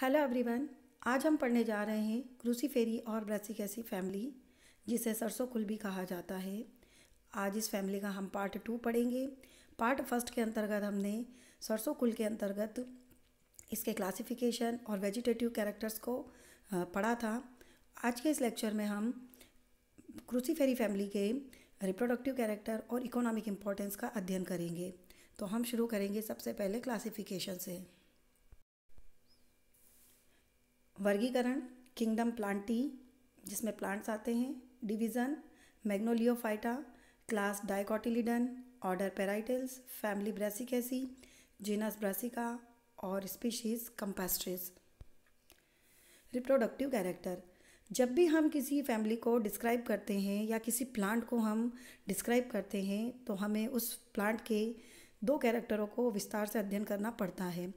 hello everyone आज हम पढ़ने जा रहे हैं क्रूसीफेरी और ऐसी फैमिली जिसे सरसों कुल भी कहा जाता है आज इस फैमिली का हम पार्ट टू पढ़ेंगे पार्ट फर्स्ट के अंतर्गत हमने सरसों कुल के अंतर्गत इसके क्लासिफिकेशन और वेजिटेटिव कैरेक्टर्स को पढ़ा था आज के इस लेक्चर में हम क्रूसीफेरी फैमिली के रिप्रोडक्टिव कैरेक्टर और इकोनॉमिक इम्पोर्टेंस का अध्ययन करेंगे तो हम शुरू करेंगे सबसे पहले क्लासिफिकेशन से वर्गीकरण किंगडम प्लांटी जिसमें प्लांट्स आते हैं division Magnoliophyta class dicotyledon order Parietales family Brassicaceae genus Brassica और स्पीशीज कंपेस्ट्रिस रिप्रोडक्टिव कैरेक्टर जब भी हम किसी फैमिली को डिस्क्राइब करते हैं या किसी प्लांट को हम डिस्क्राइब करते हैं तो हमें उस प्लांट के दो कैरेक्टरों को विस्तार से अध्ययन करना पड़ता है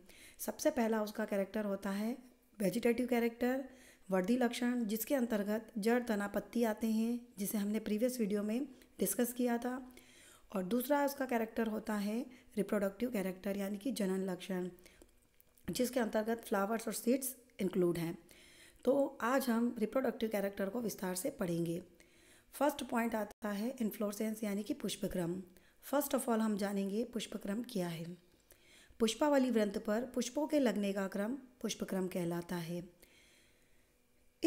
सबसे पहला उसका कैरेक्टर होता है वेजिटेटिव कैरेक्टर वर्दी लक्षण जिसके अंतर्गत जड़ तना पत्ती आते हैं जिसे हमने प्रीवियस वीडियो में डिस्कस किया था और दूसरा उसका कैरेक्टर होता है रिप्रोडक्टिव कैरेक्टर यानी कि जनन लक्षण जिसके अंतर्गत फ्लावर्स और सीड्स इंक्लूड हैं तो आज हम रिप्रोडक्टिव कैरेक्टर को विस्तार से पढ़ेंगे फर्स्ट पॉइंट आता है इन्फ्लोरसेंस यानी कि पुष्पक्रम फर्स्ट ऑफ ऑल हम जानेंगे पुष्पक्रम क्या है पुष्पावली व्रंत पर पुष्पों के लगने का क्रम पुष्पक्रम कहलाता है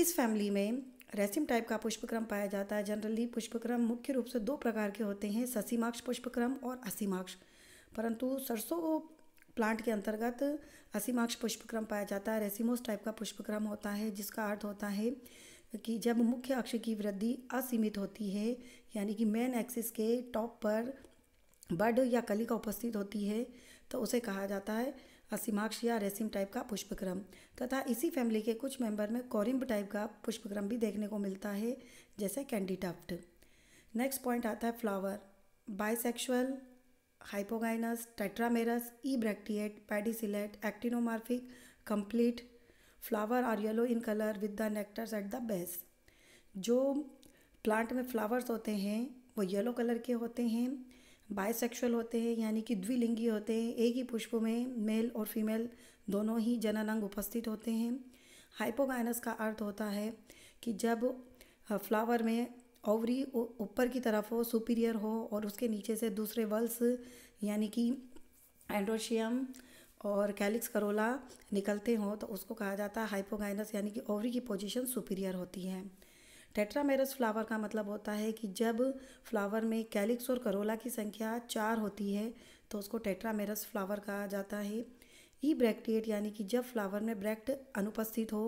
इस फैमिली में रेसिम टाइप का पुष्पक्रम पाया जाता है जनरली पुष्पक्रम मुख्य रूप से दो प्रकार के होते हैं ससीमाक्ष पुष्पक्रम और असीमाक्ष परंतु सरसों प्लांट के अंतर्गत असीमाक्ष पुष्पक्रम पाया जाता है रेसिमोस टाइप का पुष्पक्रम होता है जिसका अर्थ होता है कि जब मुख्य अक्ष की वृद्धि असीमित होती है यानी कि मेन एक्सिस के टॉप पर बड या कली का उपस्थित होती है तो उसे कहा जाता है असीमाक्ष या रेसिम टाइप का पुष्पक्रम तथा इसी फैमिली के कुछ मेंबर में कॉरिम्ब टाइप का पुष्पक्रम भी देखने को मिलता है जैसे कैंडीटाफ्ट नेक्स्ट पॉइंट आता है flower bisexual hypogynous tetramerous ebracteate pedicellate actinomorphic complete flower are yellow in colour with the nectars at the base जो प्लांट में फ्लावर्स होते हैं वो येलो कलर के होते हैं बायसेक्सुअल होते हैं यानी कि द्विलिंगी होते हैं एक ही पुष्प में मेल और फीमेल दोनों ही जननांग उपस्थित होते हैं हाइपोगाइनस का अर्थ होता है कि जब फ्लावर में ओवरी ऊपर की तरफ हो सुपीरियर हो और उसके नीचे से दूसरे वल्स यानी कि एंड्रोशियम और कैलिक्स करोला निकलते हों तो उसको कहा जाता है हाइपोगाइनस यानी कि ओवरी की पोजीशन सुपीरियर होती है टेट्रामेरस फ्लावर का मतलब होता है कि जब फ्लावर में कैलिक्स और करोला की संख्या चार होती है तो उसको टेट्रामेरस फ्लावर कहा जाता है ई e ब्रैक्टेट यानी कि जब फ्लावर में ब्रैक्ट अनुपस्थित हो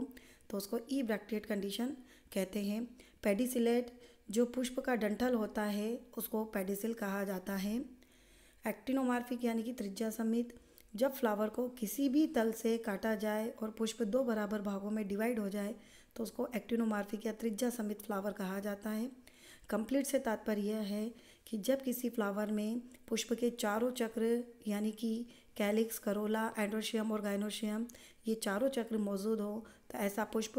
तो उसको ई ब्रैक्टेट कंडीशन कहते हैं पेडिसिलेट जो पुष्प का डंठल होता है उसको पेडिसिल कहा जाता है एक्टिनोमार्फिक यानी कि त्रिज्या समित जब फ्लावर को किसी भी तल से काटा जाए और पुष्प दो बराबर भागों में डिवाइड हो जाए तो उसको एक्टिनोमार्फिक या त्रिज्या समित फ्लावर कहा जाता है कंप्लीट से तात्पर्य यह है कि जब किसी फ्लावर में पुष्प के चारों चक्र यानी कि कैलिक्स करोला एंड्रोशियम और गाइनोशियम ये चारों चक्र मौजूद हो तो ऐसा पुष्प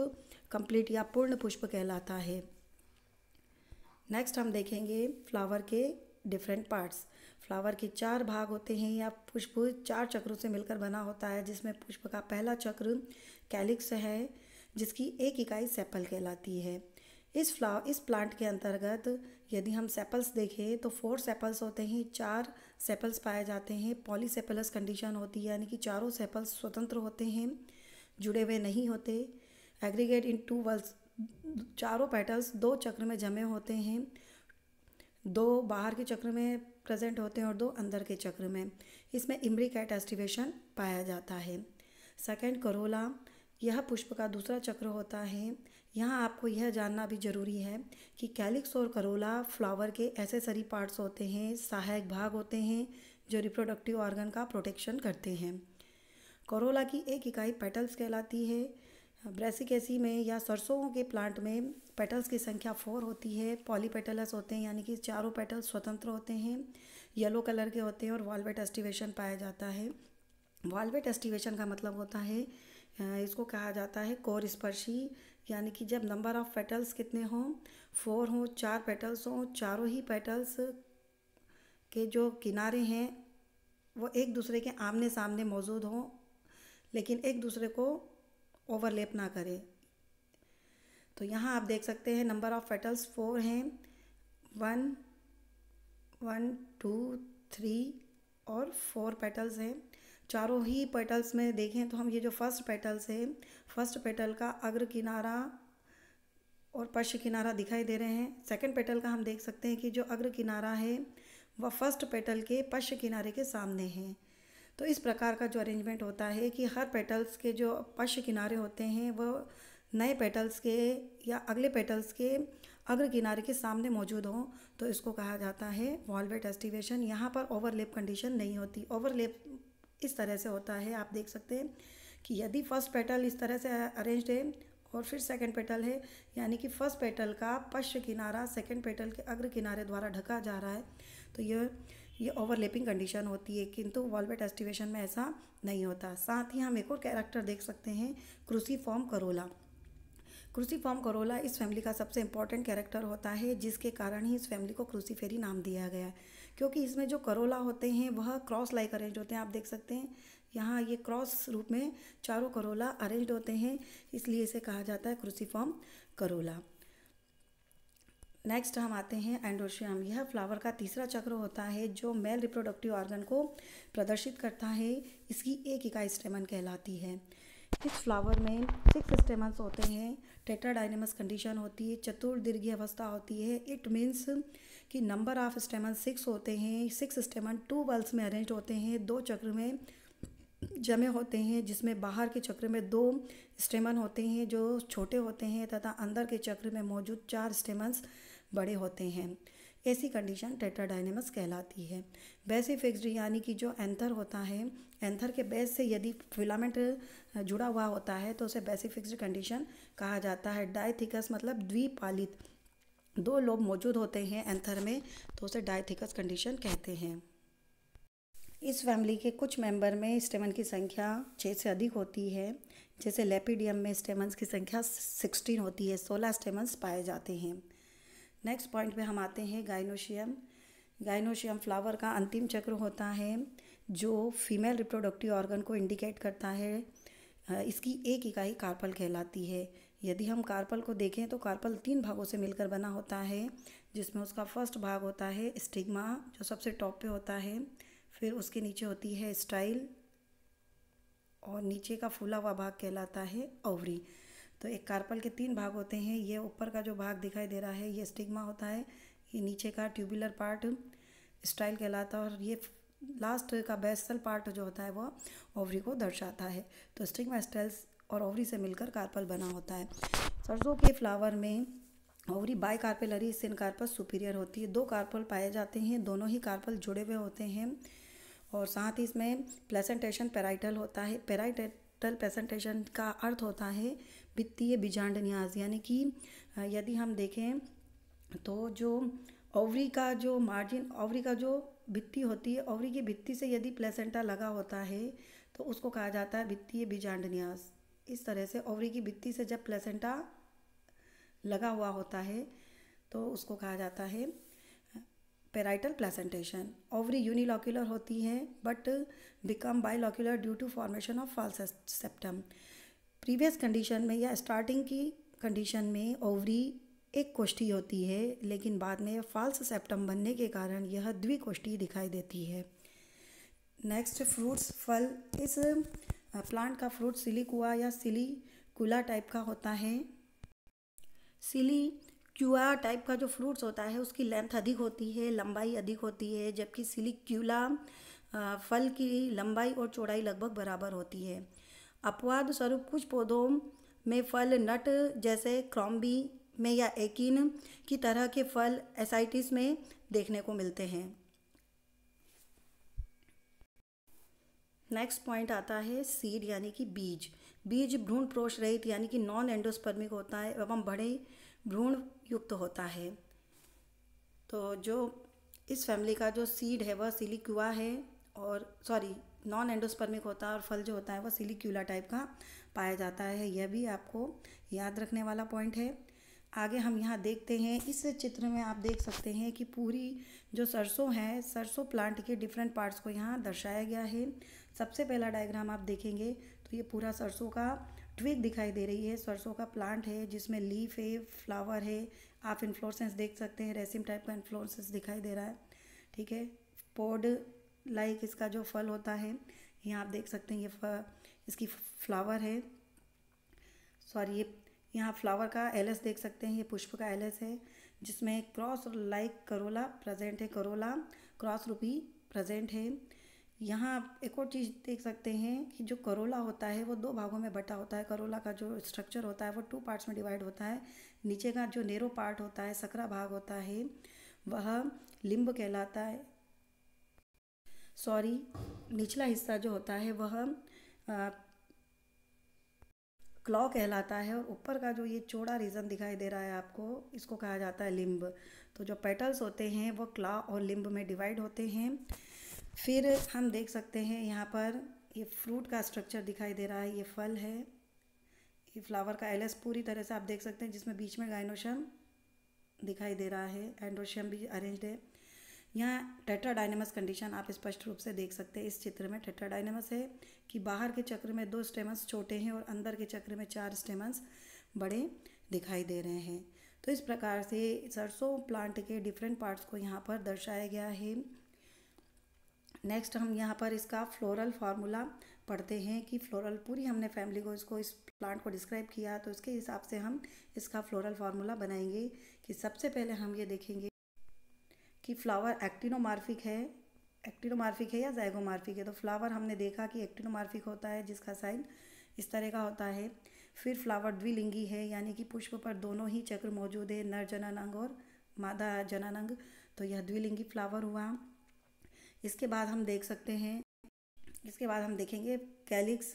कंप्लीट या पूर्ण पुष्प कहलाता है नेक्स्ट हम देखेंगे फ्लावर के डिफरेंट पार्ट्स फ्लावर के चार भाग होते हैं या पुष्प चार चक्रों से मिलकर बना होता है जिसमें पुष्प का पहला चक्र कैलिक्स है जिसकी एक इकाई सेपल कहलाती है इस फ्लावर इस प्लांट के अंतर्गत यदि हम सेपल्स देखें तो फोर सेपल्स होते हैं चार सेपल्स पाए जाते हैं पॉलीसेपलस कंडीशन होती है यानी कि चारों सेपल्स स्वतंत्र होते हैं जुड़े हुए नहीं होते एग्रीगेट इन टू वर्ल्स चारों पेटल्स दो चक्र में जमे होते हैं दो बाहर के चक्र में प्रेजेंट होते हैं और दो अंदर के चक्र में इसमें इमरी कैट एस्टिवेशन पाया जाता है सेकेंड करोला यह पुष्प का दूसरा चक्र होता है यहाँ आपको यह जानना भी जरूरी है कि कैलिक्स और करोला फ्लावर के सरी पार्ट्स होते हैं सहायक भाग होते हैं जो रिप्रोडक्टिव ऑर्गन का प्रोटेक्शन करते हैं करोला की एक इकाई पेटल्स कहलाती है ब्रेसिकेसी में या सरसों के प्लांट में पेटल्स की संख्या फोर होती है पेटल्स होते हैं यानी कि चारों पेटल्स स्वतंत्र होते हैं येलो कलर के होते हैं और वॉलवेट एस्टिवेशन पाया जाता है वॉलवेट एस्टिवेशन का मतलब होता है इसको कहा जाता है कोर स्पर्शी यानी कि जब नंबर ऑफ पेटल्स कितने हों फोर हों चार पेटल्स हों चारों ही पेटल्स के जो किनारे हैं वो एक दूसरे के आमने सामने मौजूद हों लेकिन एक दूसरे को ओवरलेप ना करें तो यहाँ आप देख सकते हैं नंबर ऑफ़ पेटल्स फोर हैं वन वन टू थ्री और फोर पेटल्स हैं चारों ही पेटल्स में देखें तो हम ये जो फर्स्ट पेटल्स है फर्स्ट पेटल का अग्र किनारा और पश्च किनारा दिखाई दे रहे हैं सेकंड पेटल का हम देख सकते हैं कि जो अग्र किनारा है वह फर्स्ट पेटल के पश्च किनारे के सामने है तो इस प्रकार का जो अरेंजमेंट होता है कि हर पेटल्स के जो पश्च किनारे होते हैं वह नए पेटल्स के या अगले पेटल्स के अग्र किनारे के सामने मौजूद हों तो इसको कहा जाता है वॉलवेट एस्टिवेशन यहाँ पर ओवरलेप कंडीशन नहीं होती ओवरलेप इस तरह से होता है आप देख सकते हैं कि यदि फर्स्ट पेटल इस तरह से अरेंज्ड है और फिर सेकंड पेटल है यानी कि फर्स्ट पेटल का पश्च किनारा सेकंड पेटल के अग्र किनारे द्वारा ढका जा रहा है तो यह ये ओवरलैपिंग कंडीशन होती है किंतु वॉलवेट एस्टिवेशन में ऐसा नहीं होता साथ ही हम एक और कैरेक्टर देख सकते हैं फॉर्म करोला फॉर्म करोला इस फैमिली का सबसे इंपॉर्टेंट कैरेक्टर होता है जिसके कारण ही इस फैमिली को क्रूसी नाम दिया गया है क्योंकि इसमें जो करोला होते हैं वह क्रॉस लाइक अरेंज होते हैं आप देख सकते हैं यहाँ ये क्रॉस रूप में चारों करोला अरेंज होते हैं इसलिए इसे कहा जाता है क्रूसीफॉर्म करोला नेक्स्ट हम आते हैं एंडोशियम यह फ्लावर का तीसरा चक्र होता है जो मेल रिप्रोडक्टिव ऑर्गन को प्रदर्शित करता है इसकी एक इकाई स्टेमन कहलाती है इस फ्लावर में सिक्स स्टेमन्स होते हैं डायनेमस कंडीशन होती है चतुर्दीर्घी अवस्था होती है इट मीन्स कि नंबर ऑफ स्टेमन सिक्स होते हैं सिक्स स्टेमन टू बल्स में अरेंज होते हैं दो चक्र में जमे होते हैं जिसमें बाहर के चक्र में दो स्टेमन होते हैं जो छोटे होते हैं तथा अंदर के चक्र में मौजूद चार स्टेमन्स बड़े होते हैं ऐसी कंडीशन टेट्राडाइनेमस कहलाती है वैसे फिक्स यानी कि जो एंथर होता है एंथर के बेस से यदि फिलामेंट जुड़ा हुआ होता है तो उसे बेसिफिक्स कंडीशन कहा जाता है डाइथिकस मतलब द्विपालित दो लोब मौजूद होते हैं एंथर में तो उसे डायथिकस कंडीशन कहते हैं इस फैमिली के कुछ मेंबर में स्टेमन की संख्या छः से अधिक होती है जैसे लेपिडियम में स्टेमन्स की संख्या सिक्सटीन होती है सोलह स्टेमन्स पाए जाते हैं नेक्स्ट पॉइंट पे हम आते हैं गाइनोशियम गाइनोशियम फ्लावर का अंतिम चक्र होता है जो फीमेल रिप्रोडक्टिव ऑर्गन को इंडिकेट करता है इसकी एक इकाई कार्पल कहलाती है यदि हम कार्पल को देखें तो कार्पल तीन भागों से मिलकर बना होता है जिसमें उसका फर्स्ट भाग होता है स्टिग्मा जो सबसे टॉप पे होता है फिर उसके नीचे होती है स्टाइल और नीचे का फूला हुआ भाग कहलाता है ओवरी तो एक कार्पल के तीन भाग होते हैं ये ऊपर का जो भाग दिखाई दे रहा है ये स्टिग्मा होता है ये नीचे का ट्यूबुलर पार्ट स्टाइल कहलाता है और ये लास्ट का बेसल पार्ट जो होता है वह ओवरी को दर्शाता है तो स्टिग्मा स्टाइल्स और ओवरी से मिलकर कार्पल बना होता है सरसों के फ्लावर में ovary bicarpellary carpel superior होती है दो कार्पल पाए जाते हैं दोनों ही कार्पल जुड़े हुए होते हैं और साथ ही इसमें प्लेसेंटेशन पेराइटल होता है पेराइटल प्लेसेंटेशन का अर्थ होता है वित्तीय बिजांड न्याज यानी कि यदि हम देखें तो जो ओवरी का जो मार्जिन ओवरी का जो भित्ती होती है ओवरी की भित्ती से यदि प्लेसेंटा लगा होता है तो उसको कहा जाता है वित्तीय बीजांड न्यास इस तरह से ओवरी की भित्ती से जब प्लेसेंटा लगा हुआ होता है तो उसको कहा जाता है पेराइटल प्लेसेंटेशन ओवरी यूनिलॉक्यूलर होती है but bilocular due to formation of false septum previous condition में या स्टार्टिंग की कंडीशन में ओवरी एक कोष्ठी होती है लेकिन बाद में फॉल्स सेप्टम बनने के कारण यह द्विकोष्ठी दिखाई देती है नेक्स्ट फ्रूट्स फल इस प्लांट का फ्रूट सिलिकुआ या सिली कुला टाइप का होता है सिली क्यूआ टाइप का जो फ्रूट्स होता है उसकी लेंथ अधिक होती है लंबाई अधिक होती है जबकि सिली क्यूला फल की लंबाई और चौड़ाई लगभग बराबर होती है अपवाद स्वरूप कुछ पौधों में फल नट जैसे क्रॉम्बी में या एकिन की तरह के फल एसाइटिस में देखने को मिलते हैं नेक्स्ट पॉइंट आता है सीड यानी कि बीज बीज भ्रूण प्रोष रहित यानी कि नॉन एंडोस्पर्मिक होता है एवं बड़े भ्रूण युक्त होता है तो जो इस फैमिली का जो सीड है वह सिलिक्यूआ है और सॉरी नॉन एंडोस्पर्मिक होता है और फल जो होता है वह सिलिक्यूला टाइप का पाया जाता है यह भी आपको याद रखने वाला पॉइंट है आगे हम यहाँ देखते हैं इस चित्र में आप देख सकते हैं कि पूरी जो सरसों है सरसों प्लांट के डिफरेंट पार्ट्स को यहाँ दर्शाया गया है सबसे पहला डायग्राम आप देखेंगे तो ये पूरा सरसों का ट्विक दिखाई दे रही है सरसों का प्लांट है जिसमें लीफ है फ्लावर है आप इन्फ्लोरसेंस देख सकते हैं रेसिम टाइप का इन्फ्लोरसेंस दिखाई दे रहा है ठीक है पोड लाइक इसका जो फल होता है यहाँ आप देख सकते हैं ये फ, इसकी फ्लावर है सॉरी ये यहाँ फ्लावर का एलस देख सकते हैं ये पुष्प का एलस है जिसमें क्रॉस लाइक करोला प्रेजेंट है करोला क्रॉस रूपी प्रेजेंट है यहाँ आप एक और चीज़ देख सकते हैं कि जो करोला होता है वो दो भागों में बटा होता है करोला का जो स्ट्रक्चर होता है वो टू पार्ट्स में डिवाइड होता है नीचे का जो नेरो पार्ट होता है सकरा भाग होता है वह लिम्ब कहलाता है सॉरी निचला हिस्सा जो होता है वह क्लॉ कहलाता है और ऊपर का जो ये चौड़ा रीज़न दिखाई दे रहा है आपको इसको कहा जाता है लिम्ब तो जो पेटल्स होते हैं वो क्लॉ और लिम्ब में डिवाइड होते हैं फिर हम देख सकते हैं यहाँ पर ये फ्रूट का स्ट्रक्चर दिखाई दे रहा है ये फल है ये फ्लावर का एलस पूरी तरह से आप देख सकते हैं जिसमें बीच में गाइनोशियम दिखाई दे रहा है एंड्रोशियम भी अरेंज्ड है यहाँ टेट्राडाइनेमस कंडीशन आप स्पष्ट रूप से देख सकते हैं इस चित्र में टेट्राडाइनेमस है कि बाहर के चक्र में दो स्टेमस छोटे हैं और अंदर के चक्र में चार स्टेमन्स बड़े दिखाई दे रहे हैं तो इस प्रकार से सरसों प्लांट के डिफरेंट पार्ट्स को यहाँ पर दर्शाया गया है नेक्स्ट हम यहाँ पर इसका फ्लोरल फार्मूला पढ़ते हैं कि फ्लोरल पूरी हमने फैमिली को इसको इस प्लांट को डिस्क्राइब किया तो इसके हिसाब से हम इसका फ्लोरल फार्मूला बनाएंगे कि सबसे पहले हम ये देखेंगे कि फ्लावर एक्टिनोमार्फिक है एक्टिनोमार्फिक है या जैगोमार्फिक है तो फ्लावर हमने देखा कि एक्टिनोमार्फिक होता है जिसका साइन इस तरह का होता है फिर फ्लावर द्विलिंगी है यानी कि पुष्प पर दोनों ही चक्र मौजूद है नर जनानंग और मादा जनानंग तो यह द्विलिंगी फ्लावर हुआ इसके बाद हम देख सकते हैं इसके बाद हम देखेंगे कैलिक्स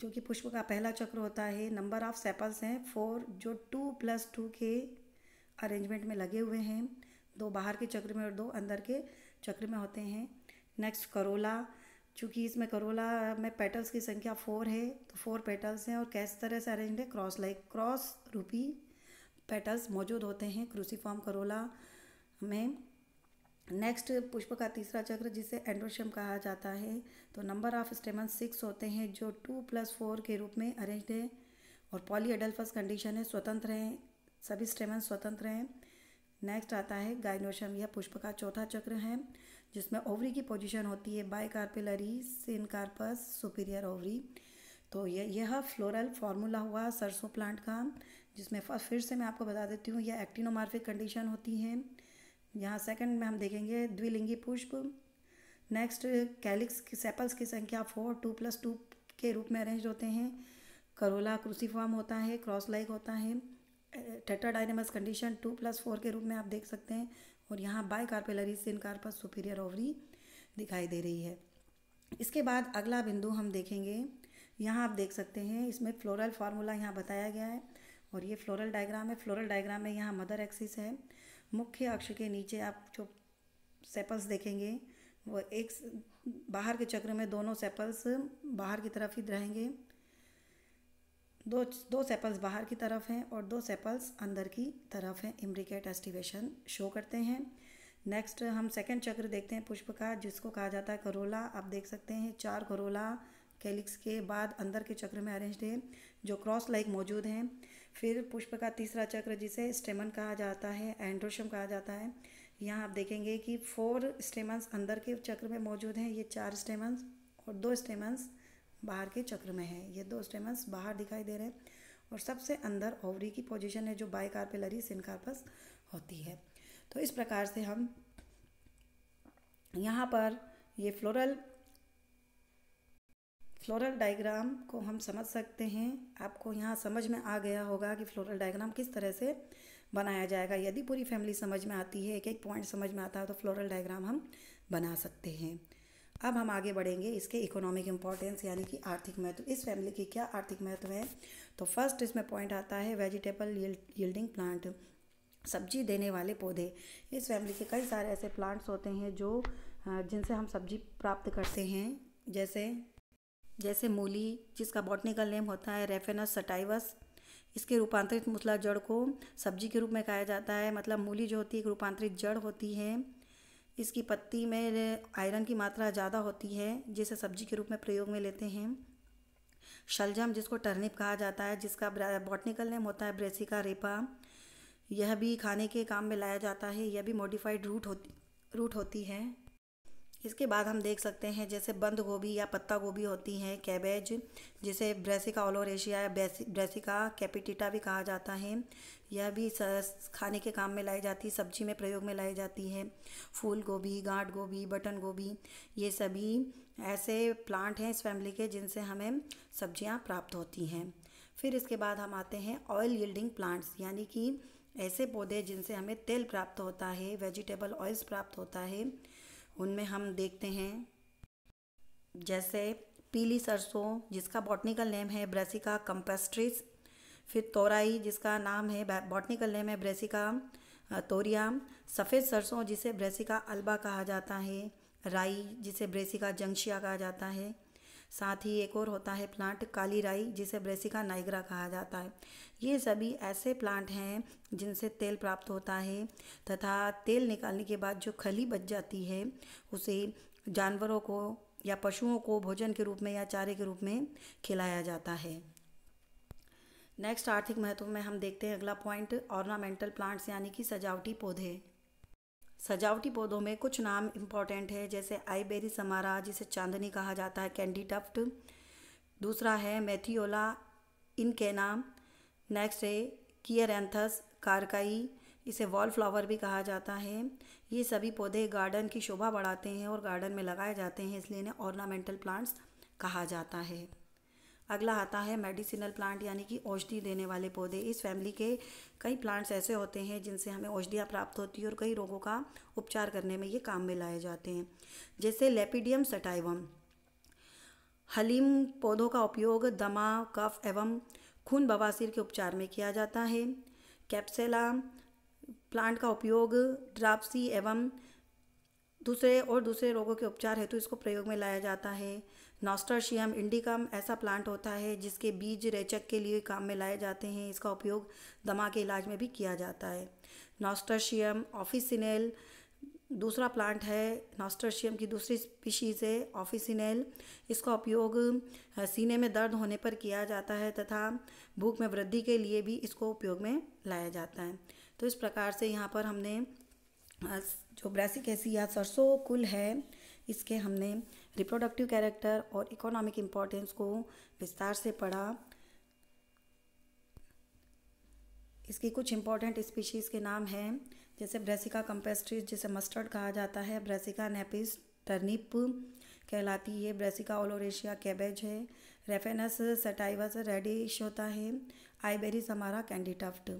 जो कि पुष्प का पहला चक्र होता है नंबर ऑफ सेपल्स हैं फोर जो टू प्लस टू के अरेंजमेंट में लगे हुए हैं दो बाहर के चक्र में और दो अंदर के चक्र में होते हैं नेक्स्ट करोला चूँकि इसमें करोला में पेटल्स की संख्या फोर है तो फोर पेटल्स हैं और कैस तरह से अरेंज है क्रॉस लाइक क्रॉस रूपी पेटल्स मौजूद होते हैं क्रूसीफॉर्म करोला में नेक्स्ट पुष्प का तीसरा चक्र जिसे एंड्रोशम कहा जाता है तो नंबर ऑफ स्टेमन सिक्स होते हैं जो टू प्लस फोर के रूप में अरेंज है और पॉली एडल्फस कंडीशन है स्वतंत्र हैं सभी स्टेमन स्वतंत्र हैं नेक्स्ट आता है गाइनोशम यह पुष्प का चौथा चक्र है जिसमें ओवरी की पोजीशन होती है bicarpellary syncarpous superior ovary तो यह यह फ्लोरल फार्मूला हुआ सरसों प्लांट का जिसमें फिर से मैं आपको बता देती हूँ यह एक्टिनोमार्फिक कंडीशन होती है यहाँ सेकंड में हम देखेंगे द्विलिंगी पुष्प नेक्स्ट कैलिक्स की सेपल्स की संख्या फोर टू प्लस टू के रूप में अरेंज होते हैं करोला क्रूसीफॉर्म होता है क्रॉस लाइक होता है डायनेमस कंडीशन टू प्लस फोर के रूप में आप देख सकते हैं और यहाँ बाई कार्पेलरी से इनकार पर सुपीरियर ओवरी दिखाई दे रही है इसके बाद अगला बिंदु हम देखेंगे यहाँ आप देख सकते हैं इसमें फ्लोरल फार्मूला यहाँ बताया गया है और ये फ्लोरल डायग्राम है फ्लोरल डायग्राम में यहाँ मदर एक्सिस है मुख्य अक्ष के नीचे आप जो सेपल्स देखेंगे वो एक बाहर के चक्र में दोनों सेपल्स बाहर की तरफ ही रहेंगे दो दो सेपल्स बाहर की तरफ हैं और दो सेपल्स अंदर की तरफ हैं इम्रिकेट एस्टिवेशन शो करते हैं नेक्स्ट हम सेकंड चक्र देखते हैं पुष्प का जिसको कहा जाता है करोला आप देख सकते हैं चार करोला कैलिक्स के बाद अंदर के चक्र में अरेंज्ड है जो क्रॉस लाइक मौजूद हैं फिर पुष्प का तीसरा चक्र जिसे स्टेमन कहा जाता है एंड्रोशम कहा जाता है यहाँ आप देखेंगे कि फोर स्टेमन्स अंदर के चक्र में मौजूद हैं ये चार स्टेमन्स और दो स्टेमन्स बाहर के चक्र में है ये दो स्टेमन्स बाहर दिखाई दे रहे हैं और सबसे अंदर ओवरी की पोजीशन है जो बाइकार्पेलरी सिनकार्पस होती है तो इस प्रकार से हम यहाँ पर ये फ्लोरल फ्लोरल डायग्राम को हम समझ सकते हैं आपको यहाँ समझ में आ गया होगा कि फ्लोरल डायग्राम किस तरह से बनाया जाएगा यदि पूरी फैमिली समझ में आती है एक एक पॉइंट समझ में आता है तो फ्लोरल डायग्राम हम बना सकते हैं अब हम आगे बढ़ेंगे इसके इकोनॉमिक इम्पॉर्टेंस यानी कि आर्थिक महत्व इस फैमिली की क्या आर्थिक महत्व है तो फर्स्ट इसमें पॉइंट आता है वेजिटेबल यील्डिंग प्लांट सब्जी देने वाले पौधे इस फैमिली के कई सारे ऐसे प्लांट्स होते हैं जो जिनसे हम सब्जी प्राप्त करते हैं जैसे जैसे मूली जिसका बॉटनिकल नेम होता है रेफेनस सटाइवस इसके रूपांतरित मूसला जड़ को सब्जी के रूप में खाया जाता है मतलब मूली जो होती है एक रूपांतरित जड़ होती है इसकी पत्ती में आयरन की मात्रा ज़्यादा होती है जिसे सब्जी के रूप में प्रयोग में लेते हैं शलजम जिसको टर्निप कहा जाता है जिसका बॉटनिकल नेम होता है ब्रेसिका रेपा यह भी खाने के काम में लाया जाता है यह भी मॉडिफाइड रूट होती रूट होती है इसके बाद हम देख सकते हैं जैसे बंद गोभी या पत्ता गोभी होती हैं कैबेज जिसे ब्रेसिका ओलोरेशिया या ब्रेसिका कैपिटिटा भी कहा जाता है यह भी खाने के काम में लाई जाती है सब्जी में प्रयोग में लाई जाती है फूल गोभी गांठ गोभी बटन गोभी ये सभी ऐसे प्लांट हैं इस फैमिली के जिनसे हमें सब्ज़ियाँ प्राप्त होती हैं फिर इसके बाद हम आते हैं ऑयल यील्डिंग प्लांट्स यानी कि ऐसे पौधे जिनसे हमें तेल प्राप्त होता है वेजिटेबल ऑयल्स प्राप्त होता है उनमें हम देखते हैं जैसे पीली सरसों जिसका बॉटनिकल नेम है ब्रेसिका कंपेस्ट्रिस फिर तोराई जिसका नाम है बॉटनिकल नेम है ब्रेसिका तोरिया सफ़ेद सरसों जिसे ब्रेसिका अल्बा कहा जाता है राई जिसे ब्रेसिका जंक्शिया कहा जाता है साथ ही एक और होता है प्लांट काली राई जिसे ब्रेसिका नाइग्रा कहा जाता है ये सभी ऐसे प्लांट हैं जिनसे तेल प्राप्त होता है तथा तेल निकालने के बाद जो खली बच जाती है उसे जानवरों को या पशुओं को भोजन के रूप में या चारे के रूप में खिलाया जाता है नेक्स्ट आर्थिक महत्व में हम देखते हैं अगला पॉइंट ऑर्नामेंटल प्लांट्स यानी कि सजावटी पौधे सजावटी पौधों में कुछ नाम इम्पॉर्टेंट है जैसे आईबेरी समारा जिसे चांदनी कहा जाता है कैंडी टफ्ट दूसरा है मैथियोला इनकेना नेक्स्ट है कियरेंथस कारकाई इसे वॉल फ्लावर भी कहा जाता है ये सभी पौधे गार्डन की शोभा बढ़ाते हैं और गार्डन में लगाए जाते हैं इसलिए इन्हें ऑर्नामेंटल प्लांट्स कहा जाता है अगला आता है मेडिसिनल प्लांट यानी कि औषधि देने वाले पौधे इस फैमिली के कई प्लांट्स ऐसे होते हैं जिनसे हमें औषधियाँ प्राप्त होती है और कई रोगों का उपचार करने में ये काम में लाए जाते हैं जैसे लेपिडियम सटाइवम हलीम पौधों का उपयोग दमा कफ एवं खून बवासीर के उपचार में किया जाता है कैप्सेला प्लांट का उपयोग ड्राप्सी एवं दूसरे और दूसरे रोगों के उपचार हेतु इसको प्रयोग में लाया जाता है नॉस्टर्शियम इंडिकम ऐसा प्लांट होता है जिसके बीज रेचक के लिए काम में लाए जाते हैं इसका उपयोग दमा के इलाज में भी किया जाता है नॉस्टर्शियम ऑफिसिनेल दूसरा प्लांट है नॉस्टर्शियम की दूसरी स्पीशीज़ है ऑफिसिनेल इसका उपयोग सीने में दर्द होने पर किया जाता है तथा भूख में वृद्धि के लिए भी इसको उपयोग में लाया जाता है तो इस प्रकार से यहाँ पर हमने जो ब्रासिकेसी या सरसों कुल है इसके हमने रिप्रोडक्टिव कैरेक्टर और इकोनॉमिक इम्पोर्टेंस को विस्तार से पढ़ा इसकी कुछ इम्पोर्टेंट स्पीशीज़ के नाम हैं जैसे ब्रेसिका कंपेस्ट्रीज जिसे मस्टर्ड कहा जाता है ब्रेसिका नेपिस टर्निप कहलाती है ब्रेसिका ओलोरेशिया कैबेज है रेफेनस सटाइवस रेडिश होता है आईबेरीज हमारा कैंडीटफ्ट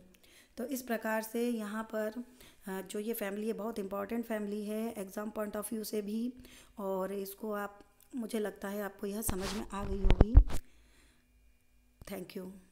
तो इस प्रकार से यहाँ पर हाँ, जो ये फैमिली है बहुत इंपॉर्टेंट फैमिली है एग्ज़ाम पॉइंट ऑफ व्यू से भी और इसको आप मुझे लगता है आपको यह समझ में आ गई होगी थैंक यू